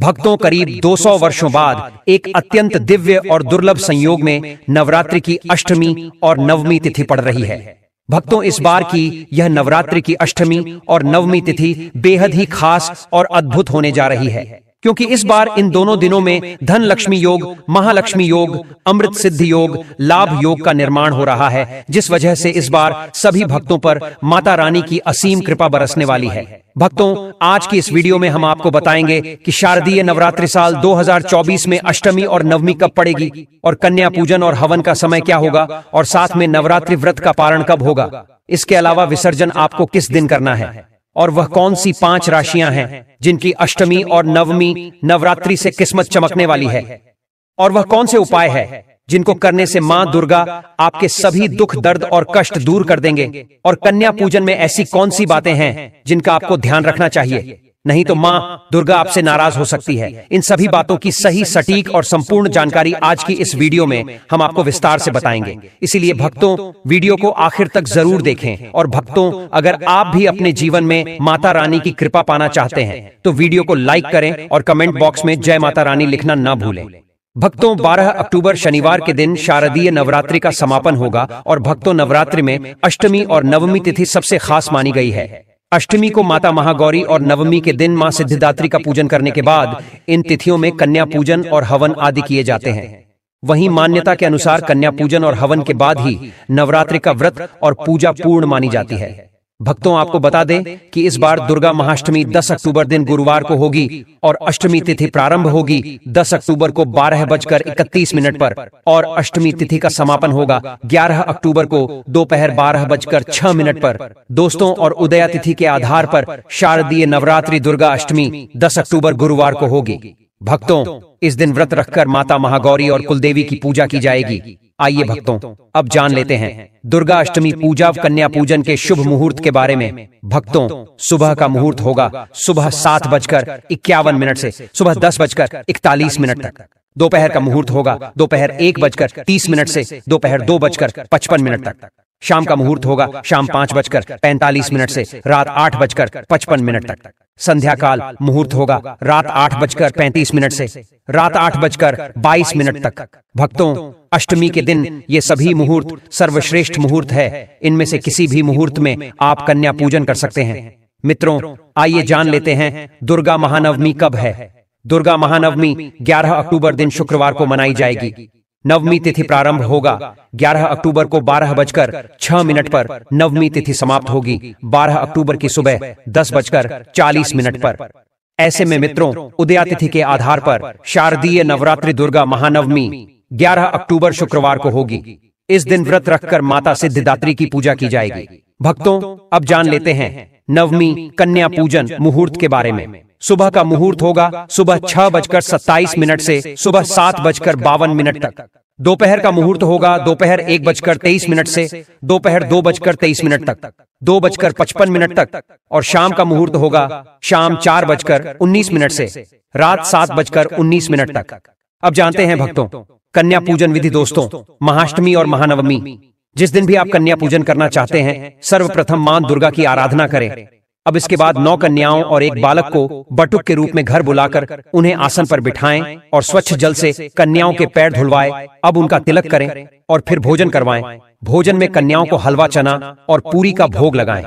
भक्तों करीब 200 वर्षों बाद एक अत्यंत दिव्य और दुर्लभ संयोग में नवरात्रि की अष्टमी और नवमी तिथि पड़ रही है भक्तों इस बार की यह नवरात्रि की अष्टमी और नवमी तिथि बेहद ही खास और अद्भुत होने जा रही है क्योंकि इस बार इन दोनों दिनों में धन लक्ष्मी योग महालक्ष्मी योग अमृत सिद्धि योग लाभ योग का निर्माण हो रहा है जिस वजह से इस बार सभी भक्तों पर माता रानी की असीम कृपा बरसने वाली है भक्तों आज की इस वीडियो में हम आपको बताएंगे कि शारदीय नवरात्रि साल 2024 में अष्टमी और नवमी कब पड़ेगी और कन्या पूजन और हवन का समय क्या होगा और साथ में नवरात्रि व्रत का पारण कब होगा इसके अलावा विसर्जन आपको किस दिन करना है और वह कौन सी पांच राशियां हैं जिनकी अष्टमी और नवमी नवरात्रि से किस्मत चमकने वाली है और वह कौन से उपाय है जिनको करने से मां दुर्गा आपके सभी दुख दर्द और कष्ट दूर कर देंगे और कन्या पूजन में ऐसी कौन सी बातें हैं जिनका आपको ध्यान रखना चाहिए तो नहीं तो माँ दुर्गा आपसे नाराज हो सकती है इन सभी बातों की सही सटीक और संपूर्ण जानकारी आज की इस वीडियो में हम आपको विस्तार से बताएंगे इसीलिए भक्तों वीडियो को आखिर तक जरूर देखें और भक्तों अगर आप भी अपने जीवन में माता रानी की कृपा पाना चाहते हैं तो, तो वीडियो को लाइक करें और कमेंट बॉक्स में जय माता रानी लिखना ना भूलें भक्तों 12 अक्टूबर शनिवार के दिन शारदीय नवरात्रि का समापन होगा और भक्तों नवरात्रि में अष्टमी और नवमी तिथि सबसे खास मानी गई है अष्टमी को माता महागौरी और नवमी के दिन मां सिद्धिदात्री का पूजन करने के बाद इन तिथियों में कन्या पूजन और हवन आदि किए जाते हैं वहीं मान्यता के अनुसार कन्या पूजन और हवन के बाद ही नवरात्रि का व्रत और पूजा पूर्ण मानी जाती है भक्तों आपको बता दें कि इस बार दुर्गा महाअष्टमी 10 अक्टूबर दिन गुरुवार को होगी और अष्टमी तिथि प्रारंभ होगी 10 अक्टूबर को बारह बजकर इकतीस मिनट पर और अष्टमी तिथि का समापन होगा 11 अक्टूबर को दोपहर बारह बजकर छह मिनट पर दोस्तों और उदया तिथि के आधार पर शारदीय नवरात्रि दुर्गा अष्टमी दस अक्टूबर गुरुवार को होगी भक्तों इस दिन व्रत रखकर माता महागौरी और कुलदेवी की पूजा की जाएगी आइए भक्तों अब जान लेते हैं दुर्गा अष्टमी पूजा कन्या पूजन के शुभ मुहूर्त के बारे में भक्तों सुबह का मुहूर्त होगा सुबह सात बजकर इक्यावन मिनट से सुबह दस बजकर इकतालीस मिनट तक दोपहर का मुहूर्त होगा दोपहर एक बजकर तीस मिनट से दोपहर दो बजकर पचपन मिनट तक शाम का मुहूर्त होगा शाम पांच बजकर पैंतालीस मिनट से रात आठ बजकर पचपन मिनट तक संध्या काल मुहूर्त होगा रात आठ बजकर पैंतीस मिनट से रात आठ बजकर बाईस मिनट तक भक्तों अष्टमी के दिन ये सभी मुहूर्त सर्वश्रेष्ठ मुहूर्त है इनमें से किसी भी मुहूर्त में आप कन्या पूजन कर सकते हैं मित्रों आइए जान लेते हैं दुर्गा महानवमी कब है दुर्गा महानवमी 11 अक्टूबर दिन शुक्रवार को मनाई जाएगी नवमी तिथि प्रारंभ होगा 11 अक्टूबर को बारह बजकर छह मिनट पर नवमी तिथि समाप्त होगी 12 अक्टूबर की सुबह दस बजकर चालीस मिनट पर ऐसे में मित्रों उदया तिथि के आधार पर शारदीय नवरात्रि दुर्गा महानवमी 11 अक्टूबर शुक्रवार को होगी इस दिन व्रत रखकर माता सिद्धिदात्री की पूजा की जाएगी भक्तों अब जान लेते हैं नवमी कन्या पूजन मुहूर्त के बारे में सुबह का मुहूर्त होगा सुबह छह बजकर सत्ताईस मिनट से सुबह सात बजकर बावन मिनट तक दोपहर का मुहूर्त होगा दोपहर एक बजकर तेईस मिनट से दोपहर दो बजकर तेईस मिनट तक दो बजकर पचपन मिनट तक और शाम का मुहूर्त होगा शाम चार बजकर उन्नीस मिनट से रात सात बजकर उन्नीस मिनट तक अब जानते हैं भक्तों कन्या पूजन विधि दोस्तों महाअष्टमी और महानवमी जिस दिन भी आप कन्या पूजन करना चाहते हैं सर्वप्रथम मां दुर्गा की आराधना करें अब इसके बाद नौ कन्याओं और एक बालक को बटुक के रूप में घर बुलाकर उन्हें आसन पर बिठाएं और स्वच्छ जल से कन्याओं के पैर धुलवाएं अब उनका तिलक करें और फिर भोजन करवाएं भोजन में कन्याओं को हलवा चना और पूरी का भोग लगाएं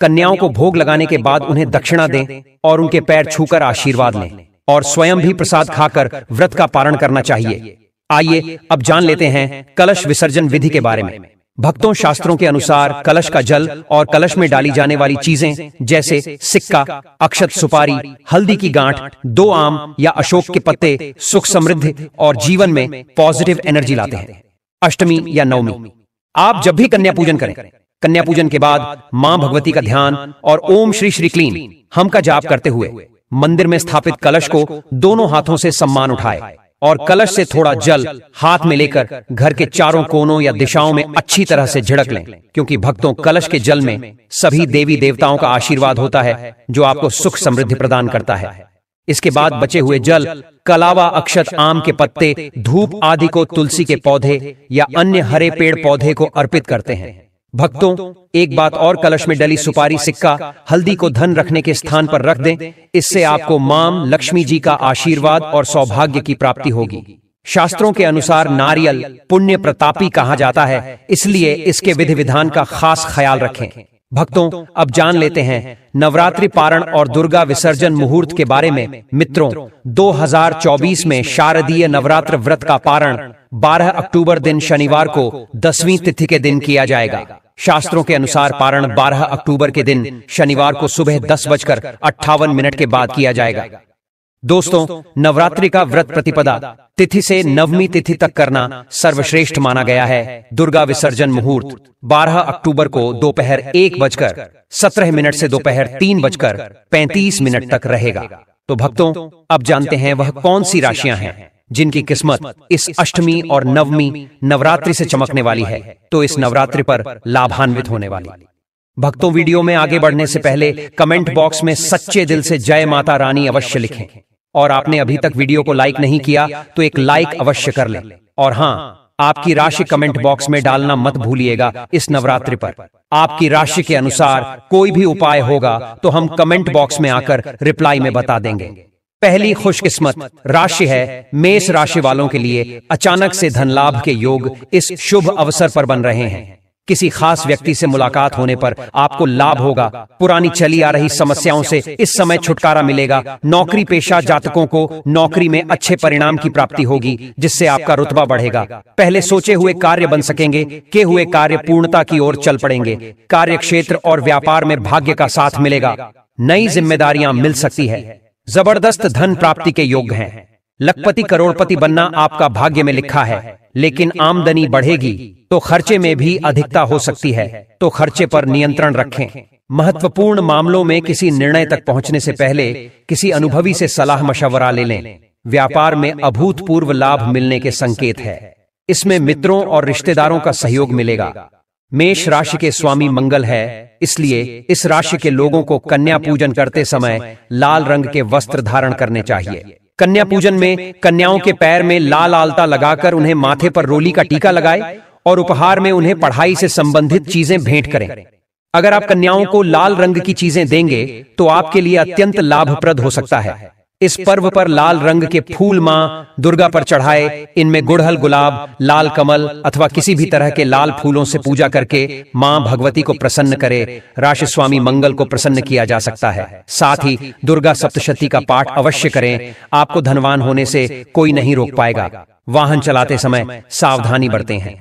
कन्याओं को भोग लगाने के बाद उन्हें दक्षिणा दें और उनके पैर छूकर आशीर्वाद लें और स्वयं भी प्रसाद खाकर व्रत का पारण करना चाहिए आइए अब जान लेते हैं कलश विसर्जन विधि के बारे में भक्तों शास्त्रों के अनुसार कलश का जल और कलश में डाली जाने वाली चीजें जैसे सिक्का अक्षत सुपारी हल्दी की गांठ दो आम या अशोक के पत्ते सुख समृद्धि और जीवन में पॉजिटिव एनर्जी लाते हैं अष्टमी या नवमी आप जब भी कन्या पूजन करें कन्या पूजन के बाद मां भगवती का ध्यान और ओम श्री श्री क्लीन हम का जाप करते हुए मंदिर में स्थापित कलश को दोनों हाथों से सम्मान उठाए और कलश से थोड़ा जल हाथ में लेकर घर के चारों कोनों या दिशाओं में अच्छी तरह से झिड़क लें क्योंकि भक्तों तो कलश के जल में सभी देवी देवताओं का आशीर्वाद होता है जो आपको सुख समृद्धि प्रदान करता है इसके बाद बचे हुए जल कलावा अक्षत आम के पत्ते धूप आदि को तुलसी के पौधे या अन्य हरे पेड़ पौधे को अर्पित करते हैं भक्तों एक बात और कलश में डली सुपारी सिक्का हल्दी को धन रखने के स्थान पर रख दें इससे आपको माम लक्ष्मी जी का आशीर्वाद और सौभाग्य की प्राप्ति होगी शास्त्रों के अनुसार नारियल पुण्य प्रतापी कहा जाता है इसलिए इसके विधि विधान का खास ख्याल रखें भक्तों अब जान लेते हैं नवरात्रि पारण और दुर्गा विसर्जन मुहूर्त के बारे में मित्रों 2024 में शारदीय नवरात्र व्रत का पारण 12 अक्टूबर दिन शनिवार को दसवीं तिथि के दिन किया जाएगा शास्त्रों के अनुसार पारण 12 अक्टूबर के दिन शनिवार को सुबह दस बजकर अट्ठावन मिनट के बाद किया जाएगा दोस्तों नवरात्रि का व्रत प्रतिपदा तिथि से नवमी तिथि तक करना सर्वश्रेष्ठ माना गया है दुर्गा विसर्जन मुहूर्त 12 अक्टूबर को दोपहर एक बजकर सत्रह मिनट से दोपहर तीन बजकर पैंतीस मिनट तक रहेगा तो भक्तों अब जानते हैं वह कौन सी राशियां हैं जिनकी किस्मत इस अष्टमी और नवमी नवरात्रि से चमकने वाली है तो इस नवरात्रि पर लाभान्वित होने वाली भक्तों वीडियो में आगे बढ़ने से पहले कमेंट बॉक्स में सच्चे दिल से जय माता रानी अवश्य लिखें और आपने अभी तक वीडियो को लाइक नहीं किया तो एक लाइक अवश्य कर ले और हाँ आपकी राशि कमेंट बॉक्स में डालना मत भूलिएगा इस नवरात्रि पर आपकी राशि के अनुसार कोई भी उपाय होगा तो हम कमेंट बॉक्स में आकर रिप्लाई में बता देंगे पहली खुशकिस्मत राशि है मेष राशि वालों के लिए अचानक से धन लाभ के योग इस शुभ अवसर पर बन रहे हैं किसी खास व्यक्ति से मुलाकात होने पर आपको लाभ होगा पुरानी चली आ रही समस्याओं से इस समय छुटकारा मिलेगा नौकरी पेशा जातकों को नौकरी में अच्छे परिणाम की प्राप्ति होगी जिससे आपका रुतबा बढ़ेगा पहले सोचे हुए कार्य बन सकेंगे के हुए कार्य पूर्णता की ओर चल पड़ेंगे कार्य क्षेत्र और व्यापार में भाग्य का साथ मिलेगा नई जिम्मेदारियां मिल सकती है जबरदस्त धन प्राप्ति के योग्य हैं लखपति करोड़पति बनना आपका भाग्य में लिखा है लेकिन आमदनी बढ़ेगी तो, तो खर्चे में भी अधिकता हो सकती है तो खर्चे पर नियंत्रण रखें महत्वपूर्ण मामलों में किसी निर्णय तक पहुंचने से पहले किसी अनुभवी से सलाह मशवरा ले लें व्यापार में अभूतपूर्व लाभ मिलने के संकेत है इसमें मित्रों और रिश्तेदारों का सहयोग मिलेगा मेष राशि के स्वामी मंगल है इसलिए इस राशि के लोगों को कन्या पूजन करते समय लाल रंग के वस्त्र धारण करने चाहिए कन्या पूजन में कन्याओं के पैर में लाल आलता लगाकर उन्हें माथे पर रोली का टीका लगाए और उपहार में उन्हें पढ़ाई से संबंधित चीजें भेंट करें अगर आप कन्याओं को लाल रंग की चीजें देंगे तो आपके लिए अत्यंत लाभप्रद हो सकता है इस पर्व पर लाल रंग के फूल माँ दुर्गा पर चढ़ाए इनमें गुड़हल गुलाब लाल कमल अथवा किसी भी तरह के लाल फूलों से पूजा करके माँ भगवती को प्रसन्न करे राशि स्वामी मंगल को प्रसन्न किया जा सकता है साथ ही दुर्गा सप्तशती का पाठ अवश्य करें आपको धनवान होने से कोई नहीं रोक पाएगा वाहन चलाते समय सावधानी बरते हैं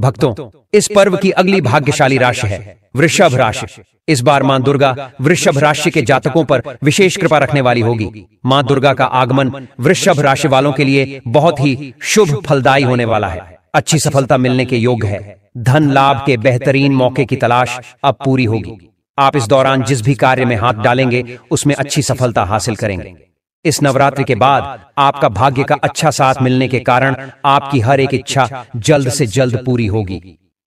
भक्तों इस पर्व की अगली भाग्यशाली राशि है वृषभ राशि इस बार मां दुर्गा वृषभ राशि के जातकों पर विशेष कृपा रखने वाली होगी मां दुर्गा का आगमन वृषभ राशि वालों के लिए बहुत ही शुभ फलदायी होने वाला है अच्छी सफलता मिलने के योग है धन लाभ के बेहतरीन मौके की तलाश अब पूरी होगी आप इस दौरान जिस भी कार्य में हाथ डालेंगे उसमें अच्छी सफलता हासिल करेंगे इस नवरात्रि के बाद आपका भाग्य का अच्छा साथ मिलने के कारण आपकी हर एक इच्छा जल्द से जल्द पूरी होगी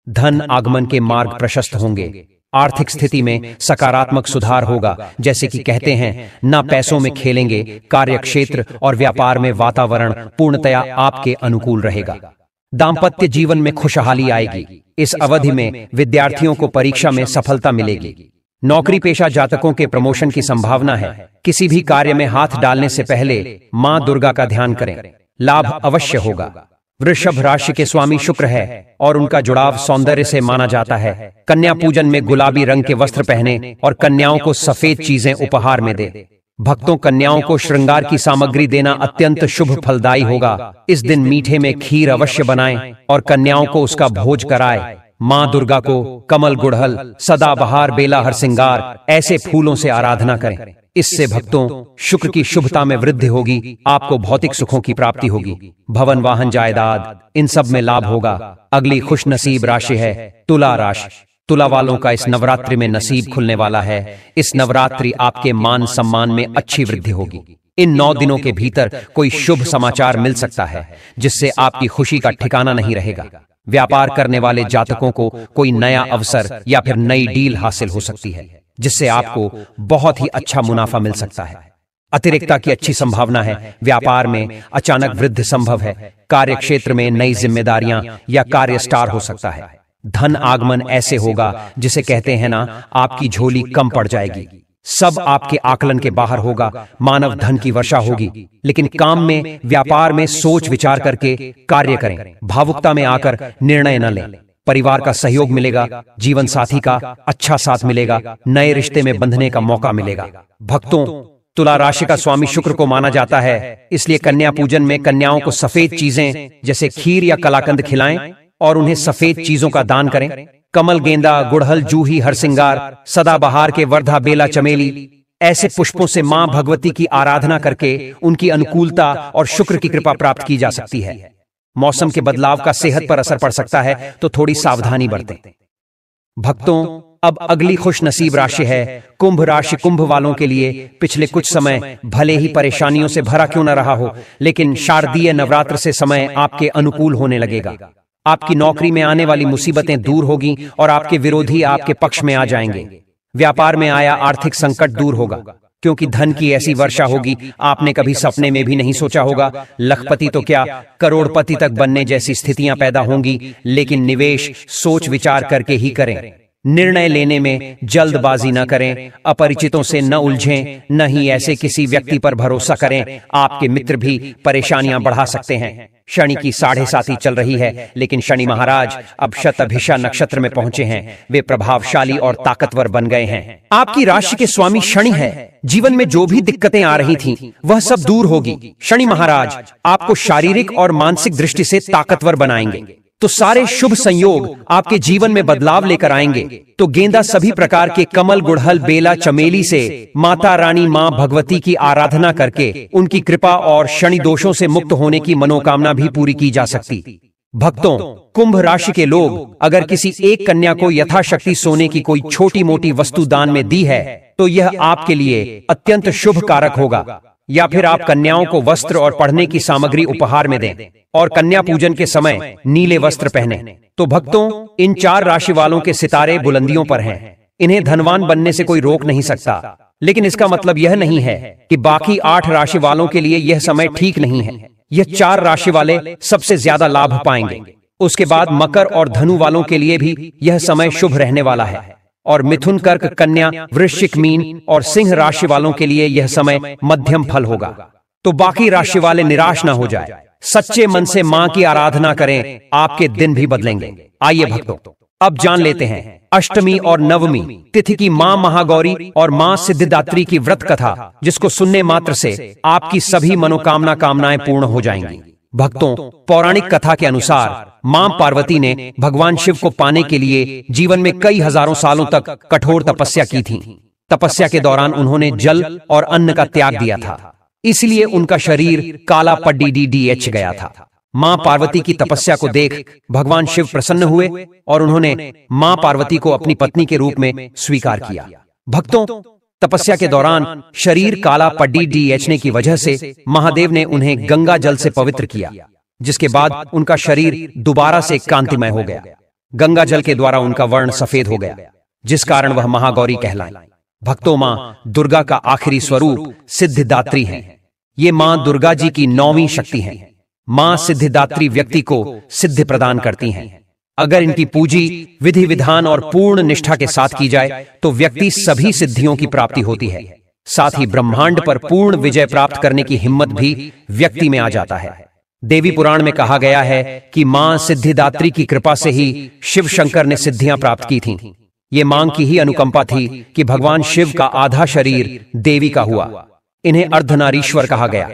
धन आगमन के मार्ग प्रशस्त होंगे आर्थिक स्थिति में सकारात्मक सुधार होगा जैसे कि कहते हैं न पैसों में खेलेंगे कार्य क्षेत्र और व्यापार में वातावरण पूर्णतया आपके अनुकूल रहेगा दाम्पत्य जीवन में खुशहाली आएगी इस अवधि में विद्यार्थियों को परीक्षा में सफलता मिलेगी नौकरी पेशा जातकों के प्रमोशन की संभावना है किसी भी कार्य में हाथ डालने से पहले मां दुर्गा का ध्यान करें लाभ अवश्य होगा वृषभ राशि के स्वामी शुक्र है और उनका जुड़ाव सौंदर्य से माना जाता है कन्या पूजन में गुलाबी रंग के वस्त्र पहने और कन्याओं को सफेद चीजें उपहार में दे भक्तों कन्याओं को श्रृंगार की सामग्री देना अत्यंत शुभ फलदायी होगा इस दिन मीठे में खीर अवश्य बनाएं और कन्याओं को उसका भोज कराएं। माँ दुर्गा को कमल गुड़हल सदाबहार बेला हर सिंगार ऐसे फूलों से आराधना करें इससे भक्तों शुक्र की शुभता में वृद्धि होगी आपको भौतिक सुखों की प्राप्ति होगी भवन वाहन जायदाद इन सब में लाभ होगा अगली खुश नसीब राशि है तुला राशि तुला वालों का इस नवरात्रि में नसीब खुलने वाला है इस नवरात्रि आपके मान सम्मान में अच्छी वृद्धि होगी इन नौ दिनों के भीतर कोई शुभ समाचार मिल सकता है जिससे आपकी खुशी का ठिकाना नहीं रहेगा व्यापार करने वाले जातकों को कोई नया अवसर या फिर नई डील हासिल हो सकती है जिससे आपको बहुत ही अच्छा, अच्छा मुनाफा मिल सकता है अतिरिक्ता की अच्छी संभावना है व्यापार में अचानक वृद्धि संभव है कार्य क्षेत्र में नई जिम्मेदारियां या कार्य स्टार हो सकता है धन आगमन ऐसे होगा जिसे कहते हैं ना आपकी झोली कम पड़ जाएगी सब आपके आकलन के बाहर होगा मानव धन की वर्षा होगी लेकिन काम में व्यापार में सोच विचार करके कार्य करें भावुकता में आकर निर्णय न लें परिवार का सहयोग मिलेगा जीवन साथी का अच्छा साथ मिलेगा नए रिश्ते में बंधने का मौका मिलेगा भक्तों तुला राशि का स्वामी शुक्र को माना जाता है इसलिए कन्या पूजन में कन्याओं को सफेद चीजें जैसे खीर या कलाकंद खिलाएं और उन्हें सफेद चीजों का दान करें कमल गेंदा गुड़हल जूही हरसिंगार सदाबहार के वर्धा बेला चमेली ऐसे पुष्पों से मां भगवती की आराधना करके उनकी अनुकूलता और शुक्र की कृपा प्राप्त की जा सकती है मौसम के बदलाव का सेहत पर असर पड़ सकता है तो थोड़ी सावधानी बरतें भक्तों अब अगली खुश नसीब राशि है कुंभ राशि कुंभ वालों के लिए पिछले कुछ समय भले ही परेशानियों से भरा क्यों न रहा हो लेकिन शारदीय नवरात्र से समय आपके अनुकूल होने लगेगा आपकी नौकरी में आने वाली मुसीबतें दूर होगी और आपके विरोधी आपके पक्ष में आ जाएंगे व्यापार में आया आर्थिक संकट दूर होगा क्योंकि धन की ऐसी वर्षा होगी आपने कभी सपने में भी नहीं सोचा होगा तो लखपति तो क्या करोड़पति तक बनने जैसी स्थितियां पैदा होंगी लेकिन निवेश सोच विचार करके ही करें निर्णय लेने में जल्दबाजी न करें अपरिचितों से न उलझें न ही ऐसे किसी व्यक्ति पर भरोसा करें आपके मित्र भी परेशानियां बढ़ा सकते हैं शनि की साढ़े साथी चल रही है लेकिन शनि महाराज अब शतभिषा नक्षत्र में पहुंचे हैं वे प्रभावशाली और ताकतवर बन गए हैं आपकी राशि के स्वामी शनि है जीवन में जो भी दिक्कतें आ रही थीं, वह सब दूर होगी शनि महाराज आपको शारीरिक और मानसिक दृष्टि से ताकतवर बनाएंगे तो, तो सारे शुभ संयोग आपके जीवन में बदलाव लेकर आएंगे तो, तो गेंदा सभी प्रकार के कमल गुड़हल बेला चमेली से माता रानी माँ भगवती की आराधना करके उनकी कृपा और शनि दोषों से मुक्त होने की मनोकामना भी पूरी की जा सकती भक्तों कुंभ राशि के लोग अगर किसी एक कन्या को यथाशक्ति सोने की कोई छोटी मोटी वस्तु दान में दी है तो यह आपके लिए अत्यंत शुभ कारक होगा या फिर आप कन्याओं को वस्त्र और पढ़ने की सामग्री उपहार में दें और कन्या पूजन के समय नीले वस्त्र पहने तो भक्तों इन चार राशि वालों के सितारे बुलंदियों पर हैं इन्हें धनवान बनने से कोई रोक नहीं सकता लेकिन इसका मतलब यह मतलब नहीं है कि बाकी आठ राशि वालों के लिए यह समय ठीक नहीं है यह चार राशि वाले सबसे ज्यादा लाभ पाएंगे उसके बाद मकर और धनु वालों के लिए भी यह समय शुभ रहने वाला है और मिथुन कर्क कन्या वृश्चिक मीन और सिंह राशि वालों के लिए यह समय मध्यम फल होगा तो बाकी राशि वाले निराश ना हो जाए सच्चे मन से मां की आराधना करें आपके दिन भी बदलेंगे आइए भक्तों अब जान लेते हैं अष्टमी और नवमी तिथि की मां महागौरी और मां सिद्धिदात्री की व्रत कथा जिसको सुनने मात्र से आपकी सभी मनोकामना कामनाएं पूर्ण हो जाएंगी भक्तों पौराणिक कथा के अनुसार मां पार्वती ने भगवान शिव को पाने के लिए जीवन में कई हजारों सालों तक कठोर तपस्या की थी तपस्या के दौरान उन्होंने जल और अन्न का त्याग दिया था इसलिए उनका शरीर काला पड्डी डी डी एच गया था मां पार्वती की तपस्या को देख भगवान शिव प्रसन्न हुए और उन्होंने मां पार्वती को अपनी पत्नी के रूप में स्वीकार किया भक्तों तपस्या के दौरान शरीर काला पड्डी डीएचने की वजह से महादेव ने उन्हें गंगा जल से पवित्र किया जिसके बाद उनका शरीर दोबारा से कांतिमय हो गया गंगा जल के द्वारा उनका वर्ण सफेद हो गया जिस कारण वह महागौरी कहलाए भक्तों मां दुर्गा का आखिरी स्वरूप सिद्धिदात्री है ये मां दुर्गा जी की नौवीं शक्ति है मां सिद्धिदात्री व्यक्ति को सिद्धि प्रदान करती हैं अगर इनकी पूजी विधि विधान और पूर्ण निष्ठा के साथ की जाए तो व्यक्ति सभी सिद्धियों की प्राप्ति होती है साथ ही ब्रह्मांड पर पूर्ण विजय प्राप्त करने की हिम्मत भी व्यक्ति में आ जाता है देवी पुराण में कहा गया है कि मां सिद्धिदात्री की कृपा से ही शिव शंकर ने सिद्धियां प्राप्त की थीं। ये मांग की ही अनुकंपा थी कि भगवान शिव का आधा शरीर देवी का हुआ इन्हें अर्धनारीश्वर कहा गया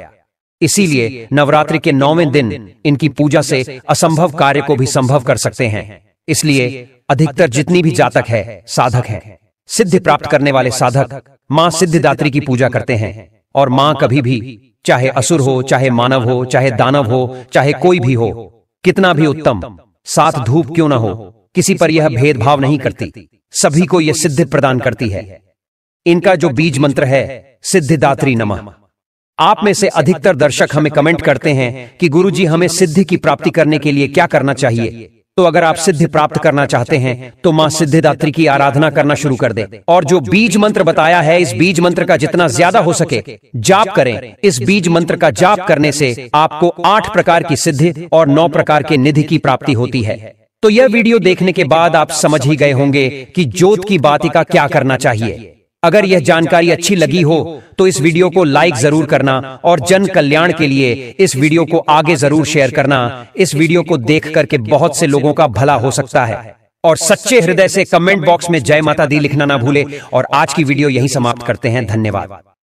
इसीलिए नवरात्रि के नौवें दिन इनकी पूजा से असंभव कार्य को भी संभव कर सकते हैं इसलिए अधिकतर जितनी भी जातक है साधक है सिद्धि प्राप्त करने वाले साधक माँ सिद्धिदात्री की पूजा करते हैं और माँ कभी भी चाहे असुर हो चाहे मानव हो चाहे दानव हो चाहे कोई भी हो कितना भी उत्तम साथ धूप क्यों ना हो किसी पर यह भेदभाव नहीं करती सभी को यह सिद्धि प्रदान करती है इनका जो बीज मंत्र है सिद्धिदात्री नमः आप में से अधिकतर दर्शक हमें कमेंट करते हैं कि गुरुजी हमें सिद्धि की प्राप्ति करने के लिए क्या करना चाहिए तो अगर आप सिद्धि प्राप्त करना चाहते हैं तो, तो माँ सिद्धिदात्री की आराधना करना शुरू कर दे और जो बीज मंत्र बताया है इस बीज मंत्र का जितना ज्यादा हो सके जाप करें इस बीज मंत्र का जाप करने से आपको आठ प्रकार की सिद्धि और नौ प्रकार के निधि की प्राप्ति होती है तो यह तो वीडियो देखने के बाद आप समझ ही गए होंगे कि जोत की बातिका का क्या करना चाहिए अगर यह जानकारी अच्छी लगी हो तो इस तो वीडियो को लाइक जरूर करना और जन कल्याण के लिए इस वीडियो को आगे जरूर शेयर करना इस वीडियो को देख करके बहुत से लोगों का भला हो सकता है और सच्चे हृदय से कमेंट बॉक्स में जय माता दी लिखना ना भूले और आज की वीडियो यही समाप्त करते हैं धन्यवाद